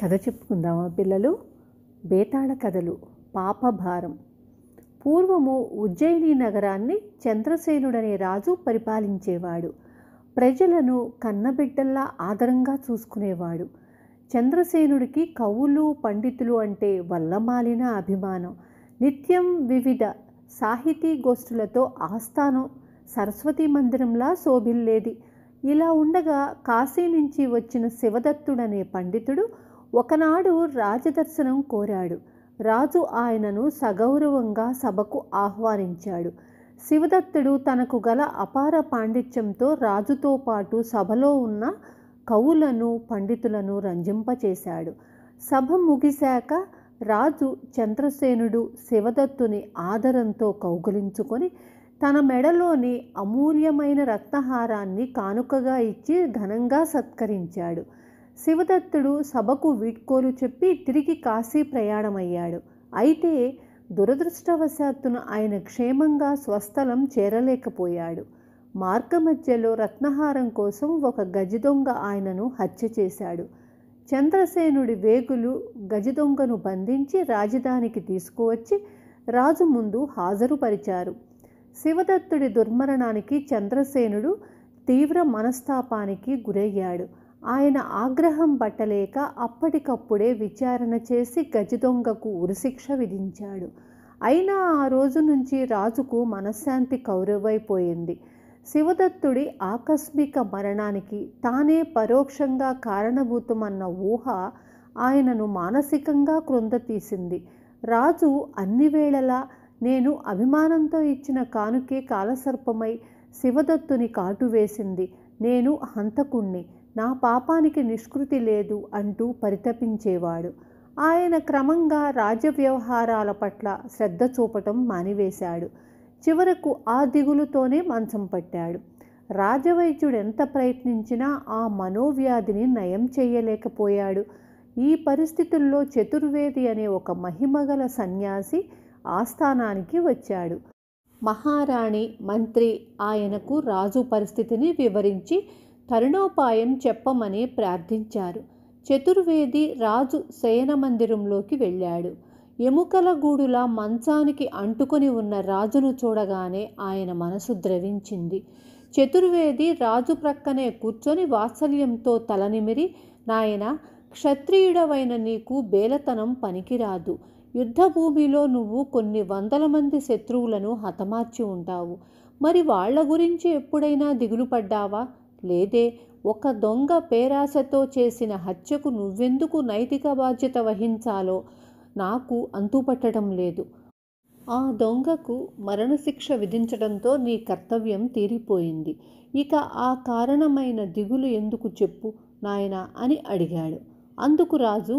కథ చెప్పుకుందామా పిల్లలు బేతాళ కథలు పాపభారం పూర్వము ఉజ్జయిని నగరాన్ని చంద్రసేనుడనే రాజు పరిపాలించేవాడు ప్రజలను కన్నబిడ్డల్లా ఆదరంగా చూసుకునేవాడు చంద్రసేనుడికి కవులు పండితులు అంటే వల్లమాలిన అభిమానం నిత్యం వివిధ సాహితీ గోష్ఠులతో ఆస్థానం సరస్వతి మందిరంలా శోభిల్లేది ఇలా ఉండగా కాశీ నుంచి వచ్చిన శివదత్తుడనే పండితుడు ఒకనాడు రాజదర్శనం కోరాడు రాజు ఆయనను సగౌరవంగా సభకు ఆహ్వానించాడు శివదత్తుడు తనకు గల అపార పాండిత్యంతో రాజుతో పాటు సభలో ఉన్న కవులను పండితులను రంజింపచేశాడు సభ ముగిశాక రాజు చంద్రసేనుడు శివదత్తుని ఆదరంతో కౌగులించుకొని తన మెడలోని అమూల్యమైన రత్నహారాన్ని కానుకగా ఇచ్చి ఘనంగా సత్కరించాడు శివదత్తుడు సభకు వీడ్కోలు చెప్పి తిరిగి కాశీ ప్రయాణమయ్యాడు అయితే దురదృష్టవశాత్తున ఆయన క్షేమంగా స్వస్థలం చేరలేకపోయాడు మార్గ మధ్యలో రత్నహారం కోసం ఒక గజిదొంగ ఆయనను హత్య చేశాడు చంద్రసేనుడి వేగులు గజదొంగను బంధించి రాజధానికి తీసుకువచ్చి రాజు ముందు హాజరుపరిచారు శివదత్తుడి దుర్మరణానికి చంద్రసేనుడు తీవ్ర మనస్తాపానికి గురయ్యాడు ఆయన ఆగ్రహం పట్టలేక అప్పటికప్పుడే విచారణ చేసి గజదొంగకు ఉరిశిక్ష విధించాడు అయినా ఆ రోజు నుంచి రాజుకు మనశ్శాంతి కౌరవైపోయింది శివదత్తుడి ఆకస్మిక మరణానికి తానే పరోక్షంగా కారణభూతమన్న ఊహ ఆయనను మానసికంగా క్రొంద తీసింది రాజు అన్ని వేళలా నేను అభిమానంతో ఇచ్చిన కానుకే కాలసర్పమై శివదత్తుని కాటువేసింది నేను హంతకుణ్ణి నా పాపానికి నిష్కృతి లేదు అంటూ పరితపించేవాడు ఆయన క్రమంగా రాజ్య వ్యవహారాల పట్ల శ్రద్ధ చూపటం మానివేశాడు చివరకు ఆ దిగులుతోనే మంచం పట్టాడు రాజవైద్యుడు ఎంత ప్రయత్నించినా ఆ మనోవ్యాధిని నయం చేయలేకపోయాడు ఈ పరిస్థితుల్లో చతుర్వేది అనే ఒక మహిమగల సన్యాసి ఆస్థానానికి వచ్చాడు మహారాణి మంత్రి ఆయనకు రాజు పరిస్థితిని వివరించి తరుణోపాయం చెప్పమని ప్రార్థించారు చతుర్వేది రాజు మందిరంలోకి వెళ్ళాడు ఎముకల గూడుల మంచానికి అంటుకొని ఉన్న రాజును చూడగానే ఆయన మనసు ద్రవించింది చతుర్వేది రాజు ప్రక్కనే కూర్చొని వాత్సల్యంతో తలనిమిరి నాయన క్షత్రియుడవైన నీకు బేలతనం పనికిరాదు యుద్ధభూమిలో నువ్వు కొన్ని వందల మంది శత్రువులను హతమార్చి ఉంటావు మరి వాళ్ల గురించి ఎప్పుడైనా దిగులు పడ్డావా లేదే ఒక దొంగ పేరాశతో చేసిన హత్యకు నువ్వెందుకు నైతిక బాధ్యత వహించాలో నాకు అంతుపట్టడం లేదు ఆ దొంగకు మరణశిక్ష విధించడంతో నీ కర్తవ్యం తీరిపోయింది ఇక ఆ కారణమైన దిగులు ఎందుకు చెప్పు నాయనా అని అడిగాడు అందుకు రాజు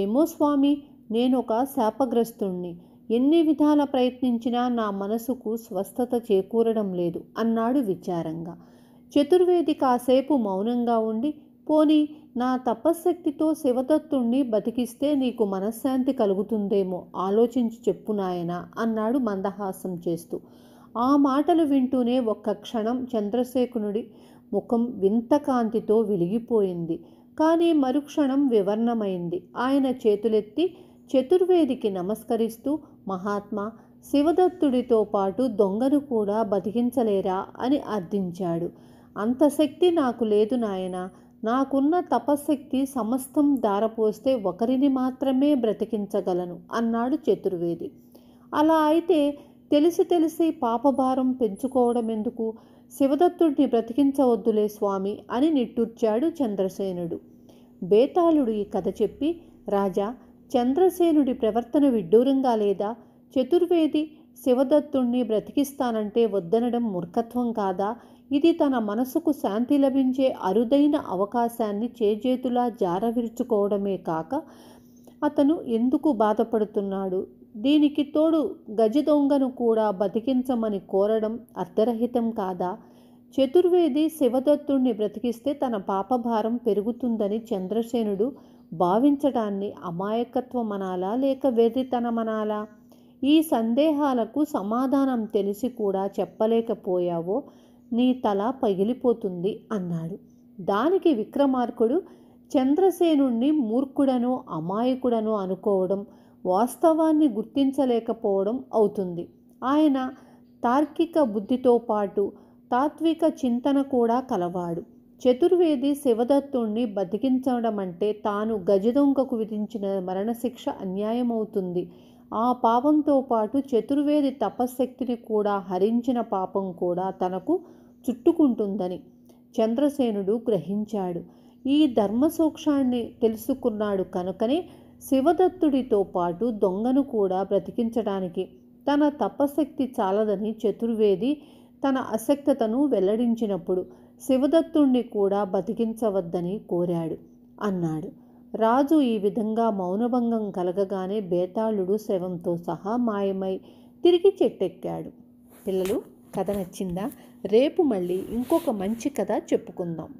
ఏమో స్వామి నేనొక శాపగ్రస్తుణ్ణి ఎన్ని విధాల ప్రయత్నించినా నా మనసుకు స్వస్థత చేకూరడం లేదు అన్నాడు విచారంగా చతుర్వేది కాసేపు మౌనంగా ఉండి పోని నా తపశ్శక్తితో శివతత్తుణ్ణి బతికిస్తే నీకు మనశ్శాంతి కలుగుతుందేమో ఆలోచించి చెప్పు నాయన అన్నాడు మందహాసం చేస్తూ ఆ మాటలు వింటూనే ఒక్క క్షణం చంద్రశేఖరుడి ముఖం వింత కాంతితో వెలిగిపోయింది కానీ మరుక్షణం వివర్ణమైంది ఆయన చేతులెత్తి చతుర్వేదికి నమస్కరిస్తూ మహాత్మా శివదత్తుడితో పాటు దొంగను కూడా బతికించలేరా అని అర్థించాడు అంత శక్తి నాకు లేదు నాయన నాకున్న తపశక్తి సమస్తం దారపోస్తే ఒకరిని మాత్రమే బ్రతికించగలను అన్నాడు చతుర్వేది అలా అయితే తెలిసి తెలిసి పాపభారం పెంచుకోవడం ఎందుకు శివదత్తుడిని బ్రతికించవద్దులే స్వామి అని నిట్టూర్చాడు చంద్రసేనుడు బేతాళుడు ఈ కథ చెప్పి రాజా చంద్రసేనుడి ప్రవర్తన విడ్డూరంగా లేదా చతుర్వేది శివదత్తుణ్ణి బ్రతికిస్తానంటే వద్దనడం మూర్ఖత్వం కాదా ఇది తన మనసుకు శాంతి లభించే అరుదైన అవకాశాన్ని చేజేతులా జారవిరుచుకోవడమే కాక అతను ఎందుకు బాధపడుతున్నాడు దీనికి తోడు గజ దొంగను కూడా బతికించమని కోరడం అర్ధరహితం కాదా చతుర్వేది శివదత్తుణ్ణి బ్రతికిస్తే తన పాపభారం పెరుగుతుందని చంద్రసేనుడు భావించడాన్ని అమాయకత్వమనాలా లేక వెర్రితనమనాలా ఈ సందేహాలకు సమాధానం తెలిసి కూడా చెప్పలేకపోయావో నీ తల పగిలిపోతుంది అన్నాడు దానికి విక్రమార్కుడు చంద్రసేనుణ్ణి మూర్ఖుడను అమాయకుడను అనుకోవడం వాస్తవాన్ని గుర్తించలేకపోవడం అవుతుంది ఆయన తార్కిక బుద్ధితో పాటు తాత్విక చింతన కూడా కలవాడు చతుర్వేది శివదత్తుణ్ణి బతికించడం అంటే తాను గజదొంగకు విధించిన మరణశిక్ష అన్యాయమవుతుంది ఆ పాపంతో పాటు చతుర్వేది తపశ్శక్తిని కూడా హరించిన పాపం కూడా తనకు చుట్టుకుంటుందని చంద్రసేనుడు గ్రహించాడు ఈ ధర్మసూక్షాన్ని తెలుసుకున్నాడు కనుకనే శివదత్తుడితో పాటు దొంగను కూడా బ్రతికించడానికి తన తపశక్తి చాలదని చతుర్వేది తన అసక్తతను వెల్లడించినప్పుడు శివదత్తుణ్ణి కూడా బతికించవద్దని కోరాడు అన్నాడు రాజు ఈ విధంగా మౌనభంగం కలగగానే బేతాళుడు శవంతో సహా మాయమై తిరిగి చెట్టెక్కాడు పిల్లలు కథ నచ్చిందా రేపు మళ్ళీ ఇంకొక మంచి కథ చెప్పుకుందాం